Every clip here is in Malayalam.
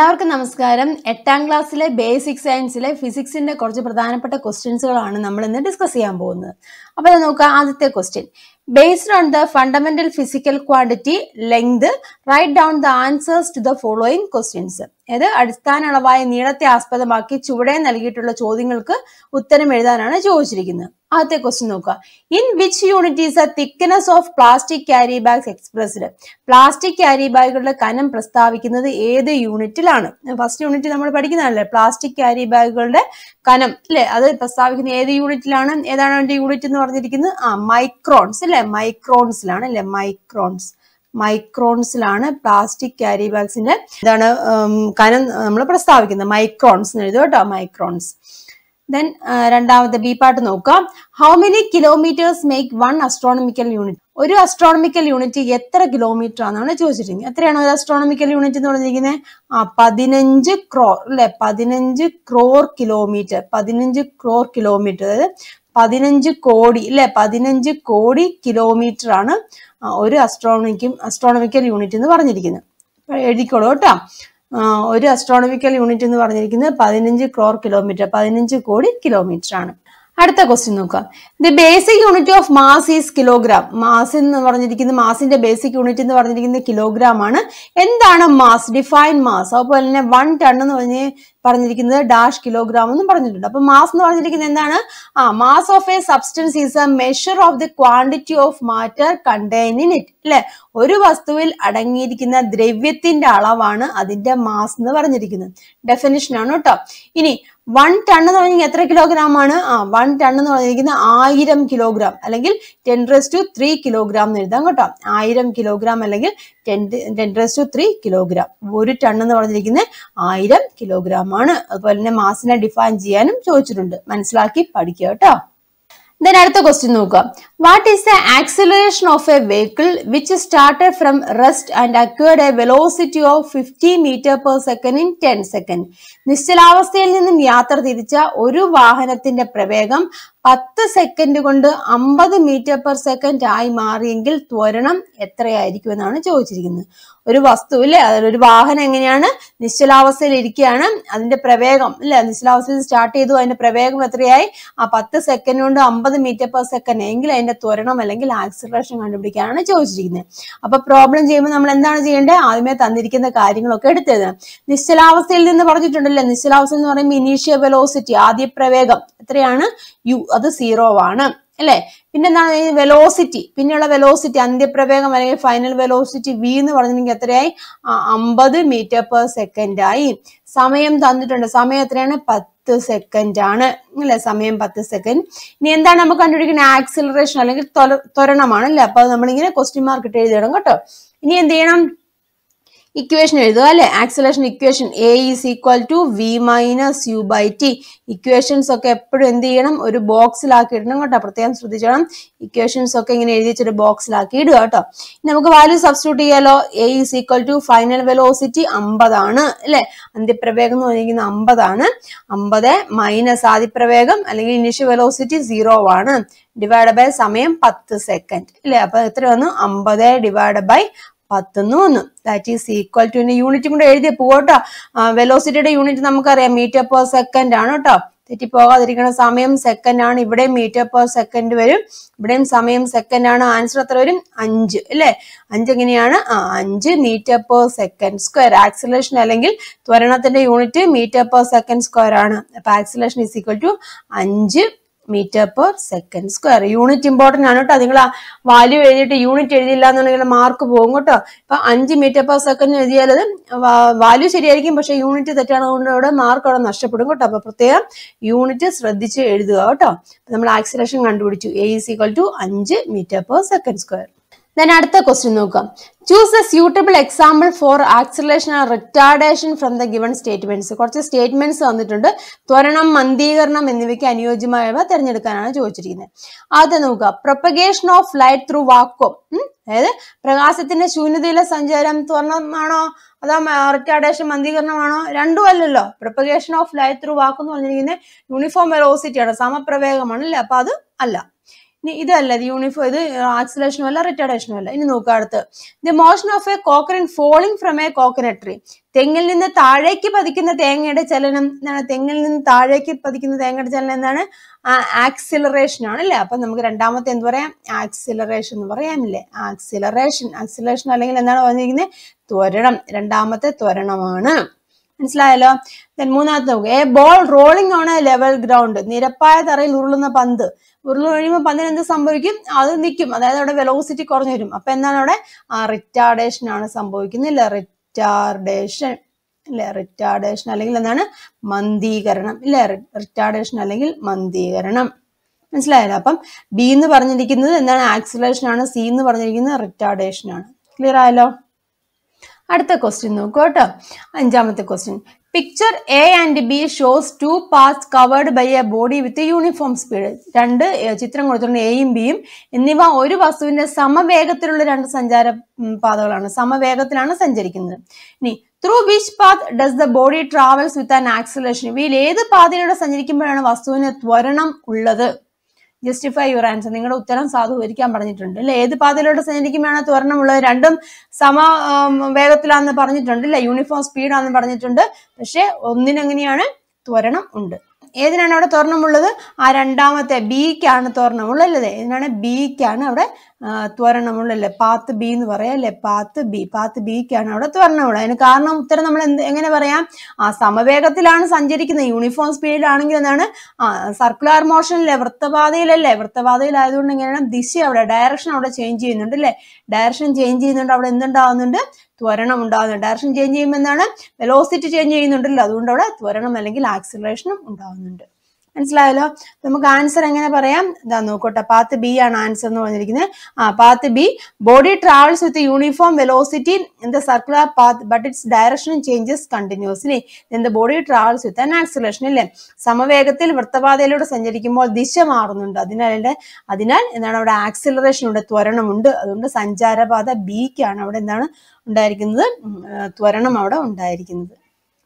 എല്ലാവർക്കും നമസ്കാരം എട്ടാം ക്ലാസ്സിലെ ബേസിക് സയൻസിലെ ഫിസിക്സിന്റെ കുറച്ച് പ്രധാനപ്പെട്ട ക്വസ്റ്റ്യൻസുകളാണ് നമ്മൾ ഇന്ന് ഡിസ്കസ് ചെയ്യാൻ പോകുന്നത് അപ്പൊ നോക്കുക ആദ്യത്തെ question based on the fundamental physical quantity length write down the answers to the following questions അതായത് അടിസ്ഥാന അളവായ നീളത്തെ ആസ്പദമാക്കി ചുവടെ നൽകിയിട്ടുള്ള ചോദ്യങ്ങൾക്ക് ഉത്തരം എഴുതാനാണ് ചോദിച്ചിരിക്കുന്നത് ആദ്യത്തെ ക്വസ്റ്റ്യൻ നോക്കുക in which unit is a thickness of plastic carry bags expressed plastic carry ബാഗുകളുടെ കനം പ്രസ്താവിക്കുന്നത് ഏത് യൂണിറ്റിലാണ് ഫസ്റ്റ് യൂണിറ്റ് നമ്മൾ പഠിക്കുന്നതല്ലേ പ്ലാസ്റ്റിക് ക്യാരി ബാഗുകളുടെ കനം അല്ലെ അത് പ്രസ്താവിക്കുന്ന ഏത് യൂണിറ്റിലാണ് ഏതാണ് അതിന്റെ യൂണിറ്റ് എന്ന് പറഞ്ഞിരിക്കുന്നത് ആ മൈക്രോൺസ് അല്ലെ മൈക്രോൺസിലാണ് അല്ലെ മൈക്രോൺസ് മൈക്രോൺസിലാണ് പ്ലാസ്റ്റിക് ക്യാരി ബാഗ്സിന്റെ ഇതാണ് കനം നമ്മൾ പ്രസ്താവിക്കുന്നത് മൈക്രോൺസ് എന്ന് എഴുതും കേട്ടോ മൈക്രോൺസ് ദെൻ രണ്ടാമത്തെ ബി പാട്ട് നോക്കാം how many kilometres make one astronomical unit ഒരു അസ്ട്രോണമിക്കൽ യൂണിറ്റ് എത്ര കിലോമീറ്റർ ആണെന്നാണ് ചോദിച്ചിരിക്കുന്നത് എത്രയാണ് ഒരു അസ്ട്രോണമിക്കൽ യൂണിറ്റ് എന്ന് പറഞ്ഞിരിക്കുന്നത് ആ പതിനഞ്ച് ക്രോർ അല്ലെ പതിനഞ്ച് ക്രോർ കിലോമീറ്റർ പതിനഞ്ച് ക്രോർ കിലോമീറ്റർ അതായത് പതിനഞ്ച് കോടി അല്ലെ പതിനഞ്ച് കോടി കിലോമീറ്റർ ആണ് ഒരു അസ്ട്രോണമിക്കും അസ്ട്രോണമിക്കൽ യൂണിറ്റ് എന്ന് പറഞ്ഞിരിക്കുന്നത് എഴുതിക്കോളൂ കേട്ടോ ഒരു അസ്ട്രോണമിക്കൽ യൂണിറ്റ് എന്ന് പറഞ്ഞിരിക്കുന്നത് പതിനഞ്ച് ക്രോർ കിലോമീറ്റർ പതിനഞ്ച് കോടി കിലോമീറ്റർ ആണ് അടുത്ത ക്വസ്റ്റ്യൻ നോക്കുക the basic unit of mass is kilogram mass എന്ന് പറഞ്ഞിരിക്കുന്നത് മാസിന്റെ ബേസിക് യൂണിറ്റ് എന്ന് പറഞ്ഞിരിക്കുന്നത് കിലോഗ്രാം ആണ് എന്താണ് മാസ് ഡിഫൈൻ മാസ് അതുപോലെ തന്നെ വൺ ടൺ എന്ന് പറഞ്ഞ് പറഞ്ഞിരിക്കുന്നത് ഡാഷ് കിലോഗ്രാം എന്നും പറഞ്ഞിട്ടുണ്ട് അപ്പൊ മാസ് എന്ന് പറഞ്ഞിരിക്കുന്നത് എന്താണ് ആ mass of a substance is a measure of the quantity of matter contained in it അല്ലെ ഒരു വസ്തുവിൽ അടങ്ങിയിരിക്കുന്ന ദ്രവ്യത്തിന്റെ അളവാണ് അതിന്റെ മാസ് എന്ന് പറഞ്ഞിരിക്കുന്നത് ഡെഫിനിഷൻ ആണ് കേട്ടോ ഇനി വൺ ടൺ എന്ന് പറഞ്ഞാൽ എത്ര കിലോഗ്രാം ആണ് ആ വൺ ടൺ എന്ന് പറഞ്ഞിരിക്കുന്നത് ആയിരം കിലോഗ്രാം അല്ലെങ്കിൽ ten raise to three kilogram എന്ന് എഴുതാം കേട്ടോ ആയിരം കിലോഗ്രാം അല്ലെങ്കിൽ ten ten raise to three kilogram ഒരു ടൺ എന്ന് പറഞ്ഞിരിക്കുന്നത് ആയിരം കിലോഗ്രാം ആണ് അതുപോലെ തന്നെ മാസിനെ ഡിഫൈൻ ചെയ്യാനും ചോദിച്ചിട്ടുണ്ട് മനസ്സിലാക്കി പഠിക്കുക കേട്ടോ ദെൻ അടുത്ത ക്വസ്റ്റ്യൻ നോക്കുക what is the acceleration of a vehicle which started from rest and acquired a velocity of fifty metre per second in ten second നിശ്ചലാവസ്ഥയിൽ നിന്നും യാത്ര തിരിച്ച ഒരു വാഹനത്തിന്റെ പ്രവേഗം പത്ത് സെക്കൻഡ് കൊണ്ട് അമ്പത് മീറ്റർ പെർ സെക്കൻഡ് ആയി മാറിയെങ്കിൽ ത്വരണം എത്രയായിരിക്കും എന്നാണ് ചോദിച്ചിരിക്കുന്നത് ഒരു വസ്തു അല്ലെ അതായത് ഒരു വാഹനം എങ്ങനെയാണ് നിശ്ചലാവസ്ഥയിൽ ഇരിക്കുകയാണ് അതിന്റെ പ്രവേഗം അല്ലെ നിശ്ചലാവസ്ഥയിൽ സ്റ്റാർട്ട് ചെയ്തു അതിന്റെ പ്രവേഗം എത്രയായി ആ പത്ത് സെക്കൻഡ് കൊണ്ട് അമ്പത് മീറ്റർ പെർ സെക്കൻഡ് എങ്കിൽ അതിന്റെ ത്വരണം അല്ലെങ്കിൽ ആക്സിലറേഷൻ കണ്ടുപിടിക്കാനാണ് ചോദിച്ചിരിക്കുന്നത് അപ്പൊ പ്രോബ്ലം ചെയ്യുമ്പോൾ നമ്മൾ എന്താണ് ചെയ്യേണ്ടത് ആദ്യമേ തന്നിരിക്കുന്ന കാര്യങ്ങളൊക്കെ എടുത്തത് നിശ്ചലാവസ്ഥയിൽ നിന്ന് പറഞ്ഞിട്ടുണ്ട് പറഞ്ഞില്ലേ നിശ്ചലാവസ്ഥ എന്ന് പറയുമ്പോൾ ഇനീഷ്യൽ വെലോസിറ്റി ആദ്യ പ്രവേഗം എത്രയാണ് യു അത് സീറോ ആണ് അല്ലെ പിന്നെ എന്താണ് വെലോസിറ്റി പിന്നെയുള്ള വെലോസിറ്റി അന്ത്യപ്രവേഗം അല്ലെങ്കിൽ ഫൈനൽ വെലോസിറ്റി വി എന്ന് പറഞ്ഞിട്ടുണ്ടെങ്കിൽ എത്രയായി അമ്പത് മീറ്റർ പെർ സെക്കൻഡ് ആയി സമയം തന്നിട്ടുണ്ട് സമയം എത്രയാണ് പത്ത് സെക്കൻഡ് ആണ് അല്ലെ സമയം പത്ത് സെക്കൻഡ് ഇനി എന്താണ് നമുക്ക് കണ്ടുപിടിക്കുന്നത് ആക്സിലറേഷൻ അല്ലെങ്കിൽ ത്വരണമാണ് അല്ലെ അപ്പൊ നമ്മളിങ്ങനെ ക്വസ്റ്റ്യൻ മാർക്ക് ഇട്ട് എഴുതിയിടും കേട്ടോ ഇനി എന്ത് ചെയ്യണം ഇക്വേഷൻ എഴുതുക അല്ലെ acceleration equation A is equal to V minus U by T equations ഒക്കെ എപ്പോഴും എന്ത് ചെയ്യണം ഒരു ബോക്സിലാക്കി ഇടണം കേട്ടോ പ്രത്യേകം ശ്രദ്ധിച്ചണം ഇക്വേഷൻസ് ഒക്കെ ഇങ്ങനെ എഴുതി വെച്ചൊരു ബോക്സിലാക്കി ഇടുക കേട്ടോ നമുക്ക് വാല്യൂ സബ്സ്റ്റിറ്റ്യൂട്ട് ചെയ്യാലോ A is equal to final velocity അമ്പതാണ് അല്ലെ അന്ത്യപ്രവേഗം എന്ന് പറഞ്ഞിരിക്കുന്നത് അമ്പതാണ് അമ്പത് മൈനസ് ആദിപ്രവേഗം അല്ലെങ്കിൽ ഇനിഷ്യൽ വെലോസിറ്റി സീറോ ആണ് ഡിവൈഡ് ബൈ സമയം പത്ത് സെക്കൻഡ് അല്ലെ അപ്പൊ എത്ര വന്നു അമ്പത് ഡിവൈഡ് ബൈ പത്തുനൂന്ന് ദാറ്റ് ഈസ് ഈക്വൽ ടു ഇനി യൂണിറ്റും കൂടെ എഴുതി പോകട്ടോ വെലോസിറ്റിയുടെ യൂണിറ്റ് നമുക്കറിയാം മീറ്റർ പെർ സെക്കൻഡ് ആണ് കേട്ടോ തെറ്റിപ്പോകാതിരിക്കുന്ന സമയം സെക്കൻഡ് ആണ് ഇവിടെയും മീറ്റർ പെർ സെക്കൻഡ് വരും ഇവിടെയും സമയം സെക്കൻഡ് ആണ് ആൻസർ അത്ര വരും അഞ്ച് അല്ലെ അഞ്ച് എങ്ങനെയാണ് അഞ്ച് metre per second square acceleration അല്ലെങ്കിൽ ത്വരണത്തിന്റെ unit metre per second square ആണ് അപ്പൊ ആക്സിലേഷൻ ഈസ് ഈക്വൽ ടു അഞ്ച് metre per second square unit important ആണ് കേട്ടോ നിങ്ങൾ ആ വാല്യൂ എഴുതിയിട്ട് യൂണിറ്റ് എഴുതിയില്ല എന്നുണ്ടെങ്കിൽ മാർക്ക് പോകും കേട്ടോ ഇപ്പൊ അഞ്ച് മീറ്റർ പെർ സെക്കൻഡ് എഴുതിയാൽ വാല്യൂ ശരിയായിരിക്കും പക്ഷെ യൂണിറ്റ് തെറ്റാണ് അവിടെ മാർക്ക് അവിടെ നഷ്ടപ്പെടും കേട്ടോ അപ്പൊ പ്രത്യേകം യൂണിറ്റ് ശ്രദ്ധിച്ച് എഴുതുക കേട്ടോ നമ്മൾ ആക്സിലേഷൻ കണ്ടുപിടിച്ചു എ ഇസ് ഈക്വൽ ടു അഞ്ച് മീറ്റർ പെർ സെക്കൻഡ് സ്ക്വയർ അടുത്ത ക്വസ്റ്റ്യൻ നോക്കാം choose a suitable example for acceleration or retardation from the given statements കുറച്ച് സ്റ്റേറ്റ്മെന്റ്സ് തന്നിട്ടുണ്ട് ത്വരണം മന്ദീകരണം എന്നിവയ്ക്ക് അനുയോജ്യമായവ തിരഞ്ഞെടുക്കാനാണ് ചോദിച്ചിരിക്കുന്നത് ആദ്യം നോക്കുക propagation of light through vacuum അതായത് പ്രകാശത്തിന്റെ ശൂന്യതയിലെ സഞ്ചാരം ത്വരണമാണോ അതോ റിട്ടാർഡേഷൻ മന്ദീകരണമാണോ രണ്ടും അല്ലല്ലോ പ്രൊപ്പഗേഷൻ ഓഫ് ലൈറ്റ് ത്രൂ വാക്കോ എന്ന് പറഞ്ഞിരിക്കുന്നത് യൂണിഫോം വെറോസിറ്റിയാണ് സമപ്രവേഗമാണ് അല്ലേ അപ്പൊ അത് അല്ല ഇനി ഇതല്ല ഇത് യൂണിഫോം ഇത് ആക്സിലേഷനും അല്ല റിട്ടേഡേഷനും അല്ല ഇനി നോക്കുക അടുത്ത് ദി മോഷൻ ഓഫ് എ കോക്കറൻ falling from a coconut tree തെങ്ങിൽ നിന്ന് താഴേക്ക് പതിക്കുന്ന തേങ്ങയുടെ ചലനം എന്താണ് തെങ്ങിൽ നിന്ന് താഴേക്ക് പതിക്കുന്ന തേങ്ങയുടെ ചലനം എന്താണ് ആക്സിലറേഷൻ ആണ് അല്ലേ അപ്പൊ നമുക്ക് രണ്ടാമത്തെ എന്ത് പറയാം ആക്സിലറേഷൻ എന്ന് പറയാമല്ലേ ആക്സിലറേഷൻ ആക്സിലറേഷൻ അല്ലെങ്കിൽ എന്താണ് പറഞ്ഞിരിക്കുന്നത് ത്വരണം രണ്ടാമത്തെ ത്വരണമാണ് മനസ്സിലായല്ലോ ദെൻ മൂന്നാമത്തെ നോക്കുക a ball rolling on a level ground നിരപ്പായ തറയിൽ ഉരുളുന്ന പന്ത് ഉരുളു കഴിയുമ്പോൾ പന്തിന് എന്ത് സംഭവിക്കും അത് നിൽക്കും അതായത് അവിടെ വെലോസിറ്റി കുറഞ്ഞു വരും അപ്പൊ എന്താണ് അവിടെ ആ റിറ്റാർഡേഷൻ ആണ് സംഭവിക്കുന്നില്ല റിറ്റാർഡേഷൻ അല്ലെ റിറ്റാർഡേഷൻ അല്ലെങ്കിൽ എന്താണ് മന്ദീകരണം ഇല്ലേ റിറ്റാർഡേഷൻ അല്ലെങ്കിൽ മന്ദീകരണം മനസ്സിലായല്ലോ അപ്പം ബി എന്ന് പറഞ്ഞിരിക്കുന്നത് എന്താണ് ആക്സിലേഷൻ ആണ് സി എന്ന് പറഞ്ഞിരിക്കുന്നത് റിറ്റാർഡേഷൻ ആണ് ക്ലിയർ ആയല്ലോ അടുത്ത ക്വസ്റ്റ്യൻ നോക്കൂ കേട്ടോ അഞ്ചാമത്തെ question picture A and B shows two parts covered by a body with uniform speed രണ്ട് ചിത്രം കൊടുത്തിട്ടുണ്ട് എയും ബിയും എന്നിവ ഒരു വസ്തുവിന്റെ സമവേഗത്തിലുള്ള രണ്ട് സഞ്ചാര പാതകളാണ് സമവേഗത്തിലാണ് സഞ്ചരിക്കുന്നത് ഇനി through which path does the body travels with an acceleration ഇവയിൽ ഏത് പാതയിലൂടെ സഞ്ചരിക്കുമ്പോഴാണ് വസ്തുവിന് ത്വരണം ഉള്ളത് ജസ്റ്റിഫൈ യുവർ ആൻസർ നിങ്ങളുടെ ഉത്തരം സാധൂകരിക്കാൻ പറഞ്ഞിട്ടുണ്ട് അല്ലെ ഏത് പാതയിലൂടെ വേണം ത്വരണമുള്ളത് രണ്ടും സമ വേഗത്തിലാണെന്ന് പറഞ്ഞിട്ടുണ്ട് അല്ലെ യൂണിഫോം സ്പീഡാണെന്ന് പറഞ്ഞിട്ടുണ്ട് പക്ഷെ ഒന്നിനെങ്ങനെയാണ് ത്വരണം ഉണ്ട് ഏതിനാണ് അവിടെ ത്വരണമുള്ളത് ആ രണ്ടാമത്തെ ബിക്കാണ് ത്വരണമുള്ളത് അല്ലേ ഏതിനാണ് ബിക്കാണ് അവിടെ ത്വരണമുള്ളല്ലേ പാത്ത് ബി എന്ന് പറയാം അല്ലെ പാത്ത് ബി പാത്ത് ബിക്കാണ് അവിടെ ത്വരണമുള്ളത് അതിന് കാരണം ഉത്തരം നമ്മൾ എന്ത് എങ്ങനെ പറയാം ആ സമവേഗത്തിലാണ് സഞ്ചരിക്കുന്നത് യൂണിഫോം സ്പീഡിലാണെങ്കിൽ എന്താണ് ആ സർക്കുലർ മോഷനിലെ വൃത്തപാതയിലല്ലേ വൃത്തപാതയിലായതുകൊണ്ട് എങ്ങനെയാണ് ദിശ അവിടെ ഡയറക്ഷൻ അവിടെ ചേഞ്ച് ചെയ്യുന്നുണ്ട് അല്ലേ ഡയറക്ഷൻ ചേഞ്ച് ചെയ്യുന്നുണ്ട് അവിടെ എന്തുണ്ടാവുന്നുണ്ട് ത്വരണം ഉണ്ടാകുന്നുണ്ട് ഡയറക്ഷൻ ചേഞ്ച് ചെയ്യുമ്പോൾ എന്താണ് വെലോസിറ്റി ചേഞ്ച് ചെയ്യുന്നുണ്ടല്ലോ അതുകൊണ്ട് അവിടെ ത്വരണം അല്ലെങ്കിൽ ആക്സിലറേഷനും ഉണ്ടാകുന്നുണ്ട് മനസ്സിലായല്ലോ നമുക്ക് ആൻസർ എങ്ങനെ പറയാം ഇതാ നോക്കോട്ടെ പാത്ത് ബി ആണ് ആൻസർ എന്ന് പറഞ്ഞിരിക്കുന്നത് ആ path B body travels with uniform velocity in the circular path but its direction changes continuously the body travels with an acceleration അല്ലേ സമവേഗത്തിൽ വൃത്തപാതയിലൂടെ സഞ്ചരിക്കുമ്പോൾ ദിശ മാറുന്നുണ്ട് അതിനാൽ അതിനാൽ എന്താണ് അവിടെ ആക്സിലറേഷൻ ഉണ്ട് ത്വരണമുണ്ട് അതുകൊണ്ട് സഞ്ചാരപാത ബിക്കാണ് അവിടെ എന്താണ് ഉണ്ടായിരിക്കുന്നത് ത്വരണം അവിടെ ഉണ്ടായിരിക്കുന്നത്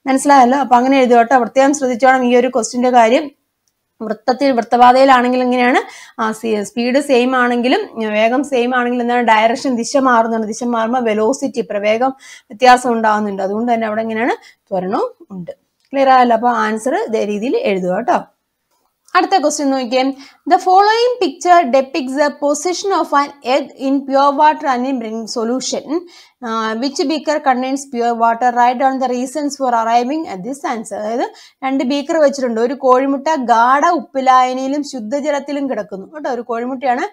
മനസ്സിലായല്ലോ അപ്പൊ അങ്ങനെ എഴുതിയോട്ടെ കേട്ടോ പ്രത്യേകം ശ്രദ്ധിച്ചോണം ഈ ഒരു ക്വസ്റ്റിന്റെ കാര്യം വൃത്തത്തിൽ വൃത്തപാതയിലാണെങ്കിൽ ഇങ്ങനെയാണ് സ്പീഡ് സെയിം ആണെങ്കിലും വേഗം സെയിം ആണെങ്കിലും എന്താണ് ഡയറക്ഷൻ ദിശ മാറുന്നുണ്ട് ദിശ മാറുമ്പോൾ വെലോസിറ്റി പ്രവേഗം വ്യത്യാസം ഉണ്ടാകുന്നുണ്ട് അതുകൊണ്ട് തന്നെ അവിടെ ഇങ്ങനെയാണ് ത്വരണവും ഉണ്ട് ക്ലിയർ ആയല്ലോ അപ്പോൾ ആൻസർ ഇതേ രീതിയിൽ എഴുതുക കേട്ടോ അടുത്ത ക്വസ്റ്റ്യൻ നോക്കിയേ the following picture depicts the position of an egg in pure water and in brine solution uh, which beaker contains pure water write down the reasons for arriving at this answer അതായത് രണ്ട് ബീക്കർ വെച്ചിട്ടുണ്ട് ഒരു കോഴിമുട്ട ഗാഢ ഉപ്പലായനിയിലും ശുദ്ധജലത്തിലും കിടക്കുന്നു കേട്ടോ ഒരു കോഴിമുട്ടയാണ്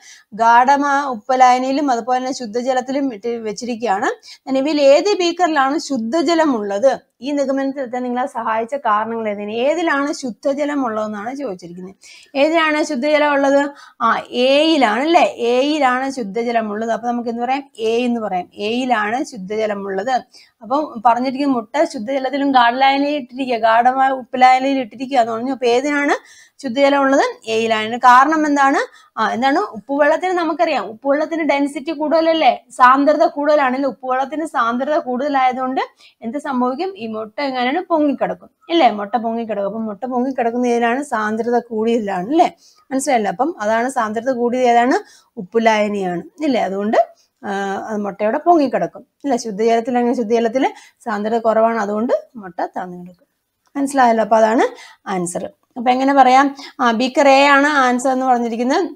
ഗാഢമാ ഉപ്പലായനിയിലും അതുപോലെ തന്നെ ശുദ്ധജലത്തിലും ഇട്ട് വെച്ചിരിക്കുകയാണ് നിലവിൽ ഏത് ബീക്കറിലാണ് ശുദ്ധജലം ഉള്ളത് ഈ നിഗമനത്തിലെത്താൻ നിങ്ങളെ സഹായിച്ച കാരണങ്ങൾ ഏതിന് ഏതിലാണ് ശുദ്ധജലം ഉള്ളതെന്നാണ് ചോദിച്ചിരിക്കുന്നത് ഏതിലാണ് ശുദ്ധജലം ഉള്ളത് ആ എയിലാണ് അല്ലേ എയിലാണ് ശുദ്ധജലം ഉള്ളത് അപ്പൊ നമുക്ക് എന്ത് പറയാം എ എന്ന് പറയാം എയിലാണ് ശുദ്ധജലമുള്ളത് അപ്പം പറഞ്ഞിരിക്കുന്ന മുട്ട ശുദ്ധജലത്തിലും ഗാഡലായനിൽ ഇട്ടിരിക്കുക ഗാഢമായ ഉപ്പിലായനയിൽ ഇട്ടിരിക്കുക എന്ന് പറഞ്ഞു അപ്പൊ ഏതിനാണ് ശുദ്ധജലം ഉള്ളത് എയിലായന കാരണം എന്താണ് ആ എന്താണ് ഉപ്പുവെള്ളത്തിന് നമുക്കറിയാം ഉപ്പുവെള്ളത്തിന് ഡെൻസിറ്റി കൂടുതലല്ലേ സാന്ദ്രത കൂടുതലാണല്ലോ ഉപ്പുവെള്ളത്തിന് സാന്ദ്രത കൂടുതലായതുകൊണ്ട് എന്ത് സംഭവിക്കും ഈ മുട്ട എങ്ങനെയാണ് പൊങ്ങിക്കിടക്കും അല്ലേ മുട്ട പൊങ്ങിക്കിടക്കും അപ്പം മുട്ട പൊങ്ങിക്കിടക്കുന്നതിനാണ് സാന്ദ്രത കൂടിയതിലാണ് അല്ലേ മനസ്സിലായില്ല അപ്പം അതാണ് സാന്ദ്രത കൂടിയത് ഏതാണ് ഉപ്പുലായനിയാണ് ഇല്ലേ അതുകൊണ്ട് മുട്ടയോടെ പൊങ്ങിക്കിടക്കും അല്ല ശുദ്ധജലത്തിൽ അങ്ങനെ ശുദ്ധജലത്തിൽ സാന്ദ്രത കുറവാണ് അതുകൊണ്ട് മുട്ട തളർന്നു കിടക്കും മനസ്സിലായല്ലോ അപ്പൊ അതാണ് ആൻസർ അപ്പൊ എങ്ങനെ പറയാം ബിക്കർ എ ആണ് ആൻസർ എന്ന് പറഞ്ഞിരിക്കുന്നത്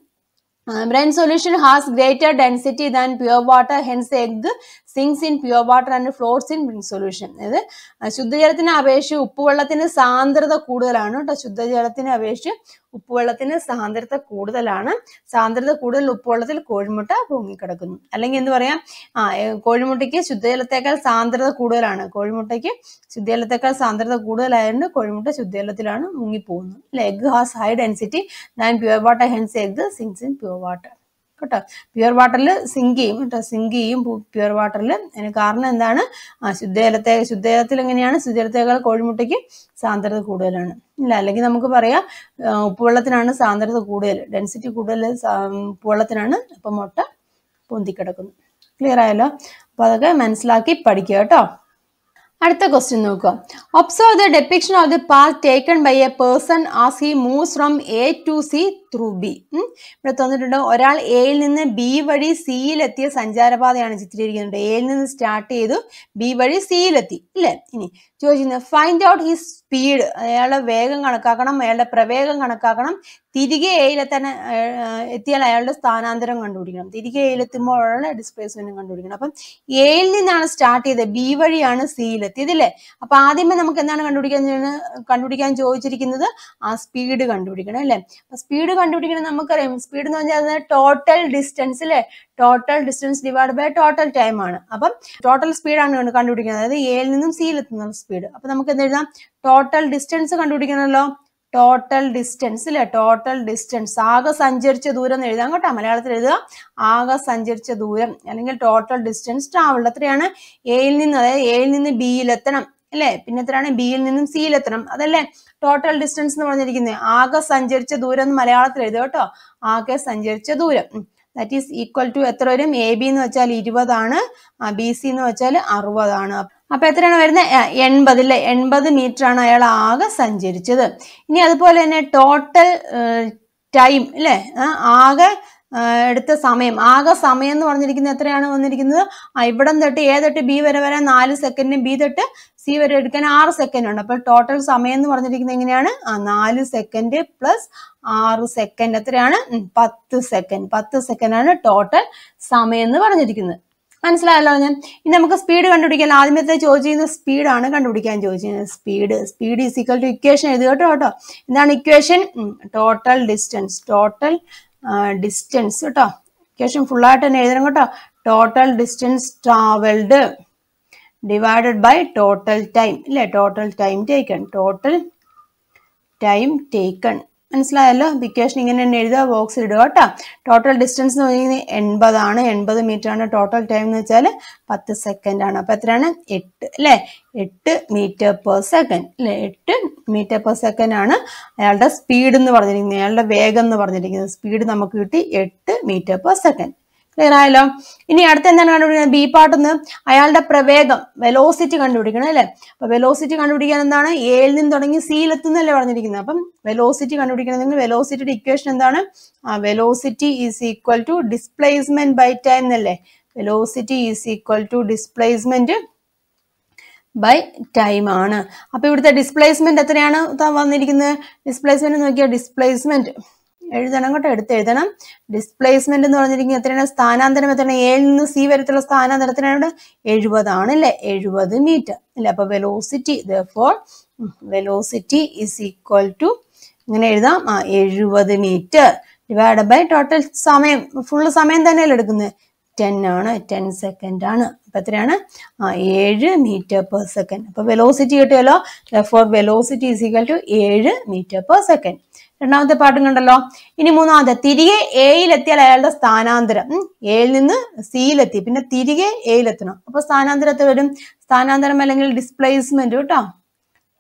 brine solution has greater density than pure water hence egg sinks in pure water and floats in brine solution അതായത് ശുദ്ധജലത്തിനെ അപേക്ഷിച്ച് ഉപ്പുവെള്ളത്തിന് സാന്ദ്രത കൂടുതലാണ് കേട്ടോ ശുദ്ധജലത്തിനെ അപേക്ഷിച്ച് ഉപ്പുവെള്ളത്തിന് സാന്ദ്രത കൂടുതലാണ് സാന്ദ്രത കൂടുതൽ ഉപ്പുവെള്ളത്തിൽ കോഴിമുട്ട പൊങ്ങിക്കിടക്കുന്നു അല്ലെങ്കിൽ എന്ത് പറയാം ആ കോഴിമുട്ടയ്ക്ക് ശുദ്ധജലത്തേക്കാൾ സാന്ദ്രത കൂടുതലാണ് കോഴിമുട്ടയ്ക്ക് ശുദ്ധജലത്തേക്കാൾ സാന്ദ്രത കൂടുതലായതുകൊണ്ട് കോഴിമുട്ട ശുദ്ധജലത്തിലാണ് മുങ്ങിപ്പോകുന്നത് അല്ലെ egg has high density than pure water hence egg sinks in pure water കേട്ടോ പ്യുവർ വാട്ടറിൽ സിങ്ക് ചെയ്യും കേട്ടോ സിങ്ക് ചെയ്യും പ്യുവർ വാട്ടറിൽ അതിന് കാരണം എന്താണ് ശുദ്ധജലത്തെ ശുദ്ധജലത്തിൽ എങ്ങനെയാണ് ശുദ്ധജലത്തേക്കാൾ കോഴിമുട്ടയ്ക്ക് സാന്ദ്രത കൂടുതലാണ് ഇല്ല അല്ലെങ്കിൽ നമുക്ക് പറയാം ഉപ്പുവെള്ളത്തിനാണ് സാന്ദ്രത കൂടുതൽ ഡെൻസിറ്റി കൂടുതൽ ഉപ്പുവെള്ളത്തിനാണ് അപ്പം മുട്ട പൊന്തിക്കിടക്കുന്നത് ക്ലിയർ ആയല്ലോ അപ്പൊ അതൊക്കെ മനസ്സിലാക്കി പഠിക്കുക കേട്ടോ അടുത്ത ക്വസ്റ്റ്യൻ നോക്കുക observe the depiction of the path taken by a person as he moves from A to C through B ഇവിടെ തോന്നിട്ടുണ്ട് ഒരാൾ എയിൽ നിന്ന് ബി വഴി സിയിൽ എത്തിയ സഞ്ചാരപാതയാണ് ചിത്രീകരിക്കുന്നത് എയിൽ നിന്ന് സ്റ്റാർട്ട് ചെയ്തു ബി വഴി സിയിലെത്തി ഇല്ലേ ഇനി ചോദിച്ചിരുന്നു ഫൈൻഡ് ഔട്ട് ഹിസ് സ്പീഡ് അയാളുടെ വേഗം കണക്കാക്കണം അയാളുടെ പ്രവേഗം കണക്കാക്കണം തിരികെ എയിലെ തന്നെ എത്തിയാൽ അയാളുടെ സ്ഥാനാന്തരം കണ്ടുപിടിക്കണം തിരികെ എയിലെത്തുമ്പോഴുള്ള ഡിസ്പ്ലേസ്മെന്റും കണ്ടുപിടിക്കണം അപ്പം എയിൽ നിന്നാണ് സ്റ്റാർട്ട് ചെയ്തത് ബി വഴിയാണ് സിയിലെത്തിയത് അല്ലേ അപ്പൊ ആദ്യമേ നമുക്ക് എന്താണ് കണ്ടുപിടിക്കാൻ കണ്ടുപിടിക്കാൻ ചോദിച്ചിരിക്കുന്നത് ആ സ്പീഡ് കണ്ടുപിടിക്കണം അല്ലേ അപ്പൊ സ്പീഡ് കണ്ടുപിടിക്കണം നമുക്കറിയാം സ്പീഡ് എന്ന് പറഞ്ഞാൽ ടോട്ടൽ ഡിസ്റ്റൻസ് അല്ലേ total distance divide by total time ആണ് അപ്പം ടോട്ടൽ സ്പീഡാണ് കണ്ടുപിടിക്കുന്നത് അതായത് എയിൽ നിന്നും സിയിൽ എത്തുന്ന സ്പീഡ് അപ്പൊ നമുക്ക് എന്ത് എഴുതാം ടോട്ടൽ ഡിസ്റ്റൻസ് കണ്ടുപിടിക്കണമല്ലോ ടോട്ടൽ ഡിസ്റ്റൻസ് അല്ലെ ടോട്ടൽ ഡിസ്റ്റൻസ് ആകെ സഞ്ചരിച്ച ദൂരം എന്ന് എഴുതാം കേട്ടോ മലയാളത്തിൽ എഴുതുക ആകെ സഞ്ചരിച്ച ദൂരം അല്ലെങ്കിൽ ടോട്ടൽ ഡിസ്റ്റൻസ് ട്രാവൽ എത്രയാണ് എയിൽ നിന്ന് അതായത് എയിൽ നിന്ന് ബിയിൽ എത്തണം അല്ലെ പിന്നെ എത്രയാണ് ബിയിൽ നിന്നും സിയിൽ എത്തണം അതല്ലേ ടോട്ടൽ ഡിസ്റ്റൻസ് എന്ന് പറഞ്ഞിരിക്കുന്നത് ആകെ സഞ്ചരിച്ച ദൂരം എന്ന് മലയാളത്തിൽ എഴുതുക കേട്ടോ ആകെ സഞ്ചരിച്ച ദൂരം ദാറ്റ് ഈസ് ഈക്വൽ ടു എത്ര വരും എ ബി എന്ന് വെച്ചാൽ ഇരുപതാണ് ബി സി എന്ന് വെച്ചാൽ അറുപതാണ് അപ്പൊ എത്രയാണ് വരുന്നത് എൺപത് അല്ലെ എൺപത് മീറ്റർ ആണ് അയാൾ ആകെ സഞ്ചരിച്ചത് ഇനി അതുപോലെ തന്നെ ടോട്ടൽ ടൈം അല്ലെ ആകെ എടുത്ത സമയം ആകെ സമയം എന്ന് പറഞ്ഞിരിക്കുന്നത് എത്രയാണ് വന്നിരിക്കുന്നത് ഇവിടം തൊട്ട് എ തൊട്ട് ബി വരെ വരെ നാല് സെക്കൻഡും ബി തൊട്ട് സി വരെ എടുക്കാൻ ആറ് സെക്കൻഡ് ഉണ്ട് അപ്പോൾ ടോട്ടൽ സമയം എന്ന് പറഞ്ഞിരിക്കുന്നത് എങ്ങനെയാണ് ആ നാല് സെക്കൻഡ് പ്ലസ് ആറ് സെക്കൻഡ് എത്രയാണ് പത്ത് സെക്കൻഡ് പത്ത് സെക്കൻഡ് ആണ് ടോട്ടൽ സമയം എന്ന് പറഞ്ഞിരിക്കുന്നത് മനസ്സിലായല്ലോ ഞാൻ ഇനി നമുക്ക് സ്പീഡ് കണ്ടുപിടിക്കാൻ ആദ്യമത്തെ ചോദിച്ചു ചെയ്യുന്ന സ്പീഡാണ് കണ്ടുപിടിക്കാൻ ചോദിച്ചിരുന്നത് speed speed is equal to equation എഴുതുക കേട്ടോ കേട്ടോ എന്താണ് equation total distance total distance കേട്ടോ ഇക്വേഷൻ ഫുള്ളായിട്ട് തന്നെ എഴുതണം കേട്ടോ total distance travelled divided by total time അല്ലേ total time taken total time taken മനസ്സിലായല്ലോ ഇക്വേഷൻ ഇങ്ങനെ തന്നെ എഴുതുക ബോക്സ് ഇടുക കേട്ടോ ടോട്ടൽ ഡിസ്റ്റൻസ് എന്ന് പറയുന്നത് എൺപതാണ് എൺപത് മീറ്റർ ആണ് ടോട്ടൽ ടൈം എന്ന് വെച്ചാൽ പത്ത് സെക്കൻഡ് ആണ് അപ്പോൾ എത്രയാണ് എട്ട് അല്ലേ എട്ട് മീറ്റർ പെർ സെക്കൻഡ് അല്ലേ എട്ട് മീറ്റർ പെർ സെക്കൻഡ് ആണ് അയാളുടെ സ്പീഡ് എന്ന് പറഞ്ഞിരിക്കുന്നത് അയാളുടെ വേഗം എന്ന് പറഞ്ഞിരിക്കുന്നത് സ്പീഡ് നമുക്ക് കിട്ടി എട്ട് മീറ്റർ പെർ സെക്കൻഡ് ക്ലിയർ ആയല്ലോ ഇനി അടുത്ത് എന്താണ് കണ്ടുപിടിക്കുന്നത് ബി പാർട്ടിന്ന് അയാളുടെ പ്രവേഗം വെലോസിറ്റി കണ്ടുപിടിക്കണം അല്ലേ അപ്പൊ വെലോസിറ്റി കണ്ടുപിടിക്കാൻ എന്താണ് എയിൽ നിന്ന് തുടങ്ങി സിയിൽ എത്തുന്നല്ലേ പറഞ്ഞിരിക്കുന്നത് അപ്പം വെലോസിറ്റി കണ്ടുപിടിക്കണമെങ്കിൽ വെലോസിറ്റിയുടെ ഇക്വേഷൻ എന്താണ് velocity is equal to displacement by time എന്നല്ലേ velocity is equal to displacement by time ആണ് അപ്പൊ ഇവിടുത്തെ ഡിസ്പ്ലേസ്മെന്റ് എത്രയാണ് വന്നിരിക്കുന്നത് ഡിസ്പ്ലേസ്മെന്റ് നോക്കിയാൽ ഡിസ്പ്ലേസ്മെന്റ് എഴുതണം കേട്ടോ എടുത്ത് എഴുതണം ഡിസ്പ്ലേസ്മെന്റ് എന്ന് പറഞ്ഞിരിക്കുന്നത് എത്രയാണ് സ്ഥാനാന്തരം എത്രയാണ് ഏഴിൽ നിന്ന് സി വരത്തുള്ള സ്ഥാനാന്തരത്തിനാണ് എഴുപതാണ് അല്ലെ എഴുപത് മീറ്റർ അല്ലെ അപ്പൊ velocity for velocity is equal to ഇങ്ങനെ എഴുതാം ആ എഴുപത് മീറ്റർ ഡിവൈഡ് ബൈ ടോട്ടൽ സമയം ഫുള്ള് സമയം തന്നെയല്ലേ എടുക്കുന്നത് ടെൻ ആണ് ടെൻ സെക്കൻഡ് ആണ് അപ്പൊ എത്രയാണ് ആ ഏഴ് മീറ്റർ പെർ സെക്കൻഡ് അപ്പൊ വെലോസിറ്റി കിട്ടുമല്ലോ for velocity is equal to ഏഴ് മീറ്റർ പെർ സെക്കൻഡ് രണ്ടാമത്തെ പാട്ടും കണ്ടല്ലോ ഇനി മൂന്നാമത്തെ തിരികെ എയിലെത്തിയാൽ അയാളുടെ സ്ഥാനാന്തരം എയിൽ നിന്ന് സിയിലെത്തി പിന്നെ തിരികെ എയിലെത്തണം അപ്പൊ സ്ഥാനാന്തരത്തിൽ വരും സ്ഥാനാന്തരം അല്ലെങ്കിൽ ഡിസ്പ്ലേസ്മെന്റ് കേട്ടോ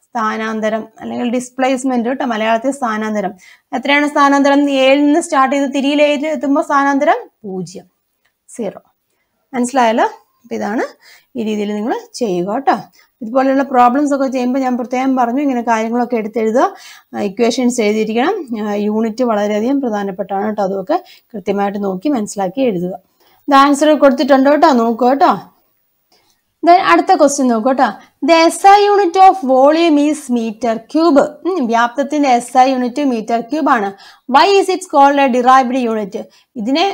സ്ഥാനാന്തരം അല്ലെങ്കിൽ ഡിസ്പ്ലേസ്മെന്റ് കേട്ടോ മലയാളത്തിൽ സ്ഥാനാന്തരം എത്രയാണ് സ്ഥാനാന്തരം ഏഴിൽ നിന്ന് സ്റ്റാർട്ട് ചെയ്ത് എയിൽ എത്തുമ്പോൾ സ്ഥാനാന്തരം പൂജ്യം സീറോ മനസ്സിലായല്ലോ അപ്പം ഇതാണ് ഈ രീതിയിൽ നിങ്ങൾ ചെയ്യുക കേട്ടോ ഇതുപോലെയുള്ള പ്രോബ്ലംസ് ഒക്കെ ചെയ്യുമ്പോൾ ഞാൻ പ്രത്യേകം പറഞ്ഞു ഇങ്ങനെ കാര്യങ്ങളൊക്കെ എടുത്തെഴുതുക ഇക്വേഷൻസ് എഴുതിയിരിക്കണം യൂണിറ്റ് വളരെയധികം പ്രധാനപ്പെട്ടാണ് കേട്ടോ അതൊക്കെ കൃത്യമായിട്ട് നോക്കി മനസ്സിലാക്കി എഴുതുക ഇത് ആൻസർ കൊടുത്തിട്ടുണ്ടോ കേട്ടോ നോക്കുക കേട്ടോ ദെൻ അടുത്ത ക്വസ്റ്റ്യൻ നോക്കൂ the S I unit of volume is metre cube വ്യാപ്തത്തിന്റെ S I unit metre cube ആണ് why is it's called a derived unit ഇതിനെ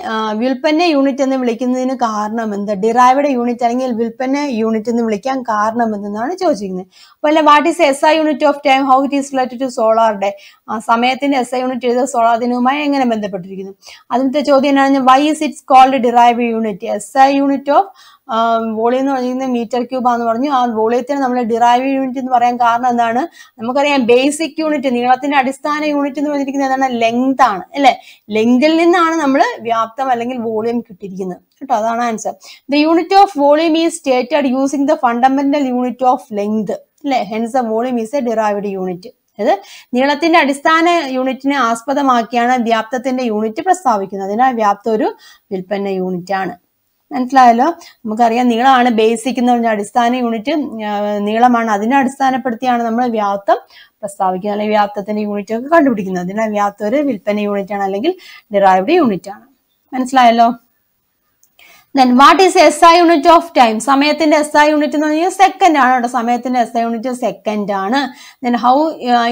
വിൽപ്പന യൂണിറ്റ് എന്ന് വിളിക്കുന്നതിന് കാരണം എന്ത് ഡിറൈവ്ഡ് യൂണിറ്റ് അല്ലെങ്കിൽ വിൽപ്പന യൂണിറ്റ് എന്ന് വിളിക്കാൻ കാരണം എന്നാണ് ചോദിച്ചിരിക്കുന്നത് അപ്പോൾ അല്ലെ what is S I unit of time how it is related to solar day സമയത്തിന്റെ എസ് ഐ യൂണിറ്റ് എഴുതുക സോളാർ ദിനവുമായി എങ്ങനെ ബന്ധപ്പെട്ടിരിക്കുന്നു അതിനത്തെ ചോദ്യം എന്നാണ് why is it's called derived unit S I unit of volume എന്ന് പറയുന്നത് മീറ്റർ ക്യൂബ് ആണെന്ന് പറഞ്ഞു ആ വോളിയത്തിന് നമ്മൾ ഡിറൈവ് യൂണിറ്റ് എന്ന് പറയാൻ കാരണം എന്താണ് നമുക്കറിയാം ബേസിക് യൂണിറ്റ് നീളത്തിന്റെ അടിസ്ഥാന യൂണിറ്റ് എന്ന് പറഞ്ഞിരിക്കുന്നത് എന്താണ് ലെങ്ത് ആണ് അല്ലെ ലെങ്തിൽ നിന്നാണ് നമ്മൾ വ്യാപ്തം അല്ലെങ്കിൽ വോളിയം കിട്ടിയിരിക്കുന്നത് കേട്ടോ അതാണ് answer the unit of volume is stated using the fundamental unit of length അല്ലെ hence the volume is a derived unit അതായത് നീളത്തിന്റെ അടിസ്ഥാന യൂണിറ്റിനെ ആസ്പദമാക്കിയാണ് വ്യാപ്തത്തിന്റെ യൂണിറ്റ് പ്രസ്താവിക്കുന്നത് അതിനാൽ വ്യാപ്തം ഒരു വിൽപ്പന യൂണിറ്റ് ആണ് മനസ്സിലായല്ലോ നമുക്കറിയാം നീളമാണ് ബേസിക് എന്ന് പറഞ്ഞ അടിസ്ഥാന യൂണിറ്റ് നീളമാണ് അതിനെ അടിസ്ഥാനപ്പെടുത്തിയാണ് നമ്മൾ വ്യാപ്തം പ്രസ്താവിക്കുന്നത് അല്ലെങ്കിൽ വ്യാപ്തത്തിന്റെ യൂണിറ്റ് ഒക്കെ കണ്ടുപിടിക്കുന്നത് അതിനാൽ വ്യാപ്ത ഒരു വിൽപ്പന യൂണിറ്റ് ആണ് അല്ലെങ്കിൽ ഡിറൈവ്ഡ് യൂണിറ്റ് ആണ് മനസ്സിലായല്ലോ then what is S I unit of time സമയത്തിന്റെ എസ് ഐ യൂണിറ്റ് എന്ന് പറഞ്ഞാൽ സെക്കൻഡ് ആണ് കേട്ടോ സമയത്തിന്റെ എസ് ഐ യൂണിറ്റ് സെക്കൻഡ് ആണ് then how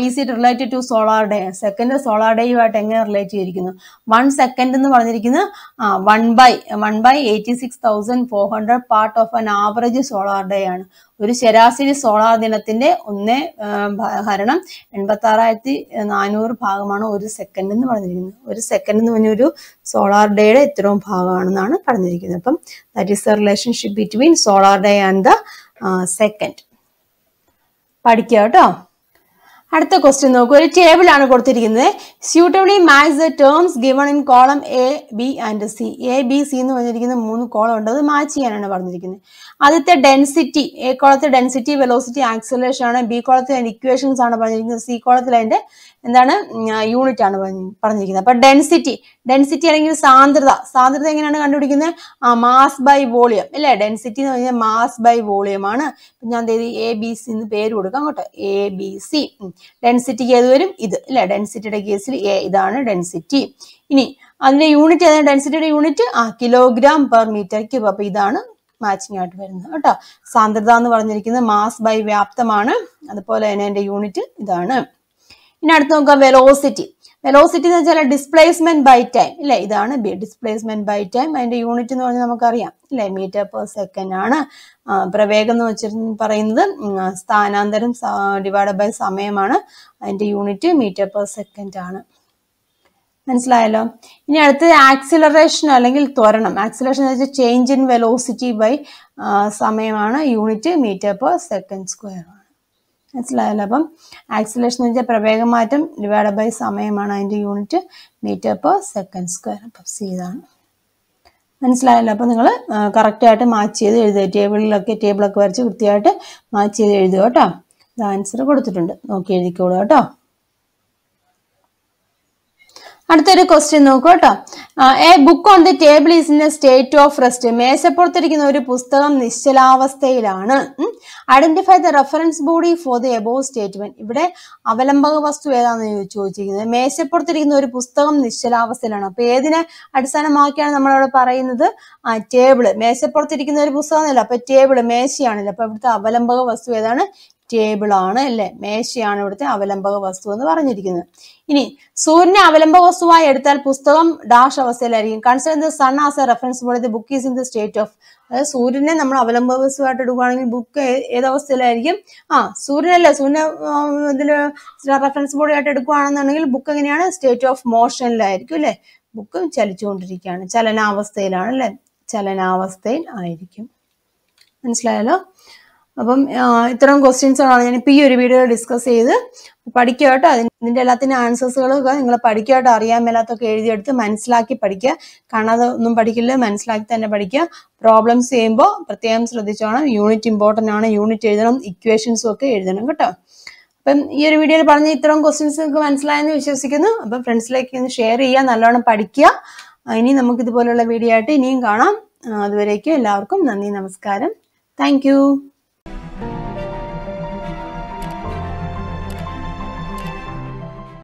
is it related to solar day second solar ഡേയുമായിട്ട് എങ്ങനെ റിലേറ്റ് ചെയ്തിരിക്കുന്നു വൺ സെക്കൻഡ് എന്ന് പറഞ്ഞിരിക്കുന്നത് ആ one by one by eighty six thousand four hundred part of an average solar day ആണ് ഒരു ശരാശരി സോളാർ ദിനത്തിന്റെ ഒന്ന് ഹരണം എൺപത്തി ആറായിരത്തി നാനൂറ് ഭാഗമാണ് ഒരു സെക്കൻഡ് എന്ന് പറഞ്ഞിരിക്കുന്നത് ഒരു സെക്കൻഡ് എന്ന് പറഞ്ഞ ഒരു സോളാർ ഡേയുടെ ഇത്രയും ഭാഗമാണെന്നാണ് പറഞ്ഞിരിക്കുന്നത് അപ്പം that is the relationship between solar day and the second പഠിക്കുക കേട്ടോ അടുത്ത ക്വസ്റ്റ്യൻ നോക്കൂ ഒരു ടേബിൾ ആണ് കൊടുത്തിരിക്കുന്നത് suitably match the terms given in column A B and C A B C എന്ന് പറഞ്ഞിരിക്കുന്ന മൂന്ന് കോളം ഉണ്ട് അത് മാച്ച് ചെയ്യാനാണ് പറഞ്ഞിരിക്കുന്നത് ആദ്യത്തെ ഡെൻസിറ്റി എ കോളത്തെ ഡെൻസിറ്റി വെലോസിറ്റി ആക്സലേഷൻ ആണ് ബി കോളത്തിൽ അതിൻ്റെ ഇക്വേഷൻസ് ആണ് പറഞ്ഞിരിക്കുന്നത് സി കോളത്തിൽ അതിൻ്റെ എന്താണ് യൂണിറ്റ് ആണ് പറഞ്ഞിരിക്കുന്നത് അപ്പൊ ഡെൻസിറ്റി ഡെൻസിറ്റി അല്ലെങ്കിൽ സാന്ദ്രത സാന്ദ്രത എങ്ങനെയാണ് കണ്ടുപിടിക്കുന്നത് ആ മാസ് ബൈ വോളിയം അല്ലെ ഡെൻസിറ്റി എന്ന് പറഞ്ഞാൽ മാസ് ബൈ വോളിയം ആണ് ഞാൻ എന്ത് എ ബി സി എന്ന് പേര് കൊടുക്കാം കേട്ടോ എ ബി സി ഡെൻസിറ്റിക്ക് ഏത് വരും ഇത് അല്ലേ ഡെൻസിറ്റിയുടെ കേസിൽ എ ഇതാണ് ഡെൻസിറ്റി ഇനി അതിന്റെ യൂണിറ്റ് ഏതാണ് ഡെൻസിറ്റിയുടെ യൂണിറ്റ് ആ കിലോഗ്രാം പെർ മീറ്റർ ക്യൂബ് അപ്പൊ ഇതാണ് മാച്ചിങ് ആയിട്ട് വരുന്നത് കേട്ടോ സാന്ദ്രത എന്ന് പറഞ്ഞിരിക്കുന്നത് മാസ് ബൈ വ്യാപ്തമാണ് അതുപോലെ തന്നെ എന്റെ യൂണിറ്റ് ഇതാണ് ഇനി അടുത്ത് നോക്കാം വെലോസിറ്റി വെലോസിറ്റി എന്ന് വെച്ചാൽ ഡിസ്പ്ലേസ്മെന്റ് ബൈ ടൈം ഇല്ലേ ഇതാണ് ബി ഡിസ്പ്ലേസ്മെന്റ് ബൈ ടൈം അതിന്റെ യൂണിറ്റ് എന്ന് പറഞ്ഞാൽ നമുക്കറിയാം അല്ലെ മീറ്റർ പെർ സെക്കൻഡ് ആണ് പ്രവേഗം എന്ന് വെച്ചിരുന്ന പറയുന്നത് സ്ഥാനാന്തരം ഡിവൈഡ് ബൈ സമയമാണ് അതിന്റെ യൂണിറ്റ് മീറ്റർ പെർ സെക്കൻഡ് ആണ് മനസ്സിലായല്ലോ ഇനി അടുത്ത് ആക്സിലറേഷൻ അല്ലെങ്കിൽ ത്വരണം ആക്സിലറേഷൻ എന്ന് വെച്ചാൽ ചേഞ്ച് ഇൻ വെലോസിറ്റി ബൈ സമയമാണ് unit metre per second square ആണ് മനസ്സിലായല്ലോ അപ്പം ആക്സിലേഷൻ എന്ന് വെച്ചാൽ മാറ്റം ഡിവൈഡ് ബൈ സമയമാണ് അതിൻ്റെ unit metre per second square അപ്പം സി ഇതാണ് മനസ്സിലായല്ലോ അപ്പോൾ നിങ്ങൾ കറക്റ്റായിട്ട് മാച്ച് ചെയ്ത് എഴുതുക ടേബിളിലൊക്കെ ടേബിളൊക്കെ വരച്ച് വൃത്തിയായിട്ട് മാച്ച് ചെയ്ത് എഴുതുക കേട്ടോ ഇത് ആൻസർ കൊടുത്തിട്ടുണ്ട് നോക്കി എഴുതിക്കോളൂ കേട്ടോ അടുത്തൊരു ക്വസ്റ്റ്യൻ നോക്കൂ കേട്ടോ a book on the table is in a state of rest മേശപ്പുറത്തിരിക്കുന്ന ഒരു പുസ്തകം നിശ്ചലാവസ്ഥയിലാണ് identify the reference body for the above statement ഇവിടെ അവലംബക വസ്തു ഏതാണെന്ന് ചോദിച്ചിരിക്കുന്നത് മേശപ്പുറത്തിരിക്കുന്ന ഒരു പുസ്തകം നിശ്ചലാവസ്ഥയിലാണ് അപ്പൊ ഏതിനെ അടിസ്ഥാനമാക്കിയാണ് നമ്മളവിടെ പറയുന്നത് ആ ടേബിള് മേശപ്പുറത്തിരിക്കുന്ന ഒരു പുസ്തകമല്ല അപ്പൊ ടേബിള് മേശയാണല്ലോ അപ്പൊ ഇവിടുത്തെ അവലംബക വസ്തു ഏതാണ് ടേബിൾ ആണ് അല്ലെ മേശയാണ് ഇവിടുത്തെ അവലംബക വസ്തു എന്ന് പറഞ്ഞിരിക്കുന്നത് ഇനി സൂര്യനെ അവലംബ വസ്തുവായി എടുത്താൽ പുസ്തകം ഡാഷ് അവസ്ഥയിലായിരിക്കും consider the sun as a reference for the book is in the state of അതായത് സൂര്യനെ നമ്മൾ അവലംബ വസ്തുവായിട്ട് എടുക്കുകയാണെങ്കിൽ ബുക്ക് ഏത് അവസ്ഥയിലായിരിക്കും ആ സൂര്യനല്ലേ സൂര്യനെ ഇതിൽ റെഫറൻസ് ബോഡിയായിട്ട് എടുക്കുകയാണെന്നുണ്ടെങ്കിൽ ബുക്ക് എങ്ങനെയാണ് സ്റ്റേറ്റ് ഓഫ് മോഷനിലായിരിക്കും അല്ലേ ബുക്ക് ചലിച്ചുകൊണ്ടിരിക്കുകയാണ് ചലനാവസ്ഥയിലാണ് അല്ലെ ചലനാവസ്ഥയിൽ ആയിരിക്കും മനസ്സിലായല്ലോ അപ്പം ഇത്തരം ക്വസ്റ്റ്യൻസ് ആണ് ഞാനിപ്പോൾ ഈ ഒരു വീഡിയോ ഡിസ്കസ് ചെയ്ത് പഠിക്കുക അതിൻ്റെ എല്ലാത്തിൻ്റെ ആൻസേഴ്സുകളൊക്കെ നിങ്ങൾ പഠിക്കുക കേട്ടോ അറിയാൻ മേലാത്തൊക്കെ എഴുതിയെടുത്ത് മനസ്സിലാക്കി പഠിക്കുക കാണാതെ ഒന്നും പഠിക്കില്ല മനസ്സിലാക്കി തന്നെ പഠിക്കുക പ്രോബ്ലംസ് ചെയ്യുമ്പോൾ പ്രത്യേകം ശ്രദ്ധിച്ചോണം യൂണിറ്റ് ഇമ്പോർട്ടൻ്റ് ആണ് യൂണിറ്റ് എഴുതണം ഇക്വേഷൻസും ഒക്കെ എഴുതണം കേട്ടോ അപ്പം ഈ ഒരു വീഡിയോയിൽ പറഞ്ഞ ഇത്തരം ക്വസ്റ്റ്യൻസ് നിങ്ങൾക്ക് മനസ്സിലായെന്ന് വിശ്വസിക്കുന്നു അപ്പം ഫ്രണ്ട്സിലേക്ക് ഒന്ന് ഷെയർ ചെയ്യുക നല്ലോണം പഠിക്കുക ഇനി നമുക്ക് ഇതുപോലുള്ള വീഡിയോ ആയിട്ട് ഇനിയും കാണാം അതുവരേക്കും എല്ലാവർക്കും നന്ദി നമസ്കാരം താങ്ക്